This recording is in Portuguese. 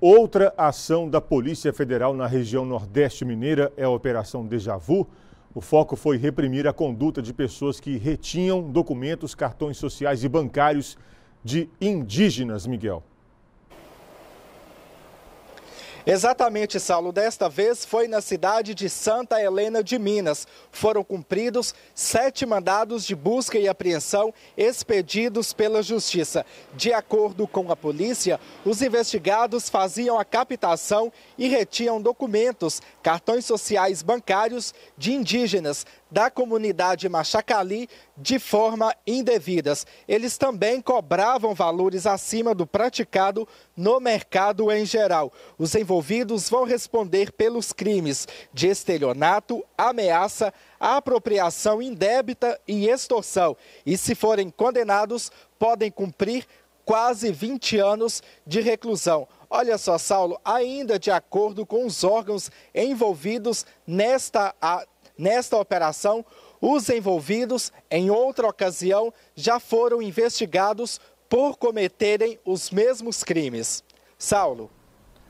Outra ação da Polícia Federal na região Nordeste Mineira é a Operação Deja Vu. O foco foi reprimir a conduta de pessoas que retinham documentos, cartões sociais e bancários de indígenas, Miguel. Exatamente, Saulo. Desta vez foi na cidade de Santa Helena de Minas. Foram cumpridos sete mandados de busca e apreensão expedidos pela Justiça. De acordo com a polícia, os investigados faziam a captação e retiam documentos, cartões sociais bancários de indígenas da comunidade Machacali de forma indevidas. Eles também cobravam valores acima do praticado no mercado em geral. Os envolvidos envolvidos vão responder pelos crimes de estelionato, ameaça, apropriação indébita e extorsão. E se forem condenados, podem cumprir quase 20 anos de reclusão. Olha só, Saulo, ainda de acordo com os órgãos envolvidos nesta, a, nesta operação, os envolvidos, em outra ocasião, já foram investigados por cometerem os mesmos crimes. Saulo.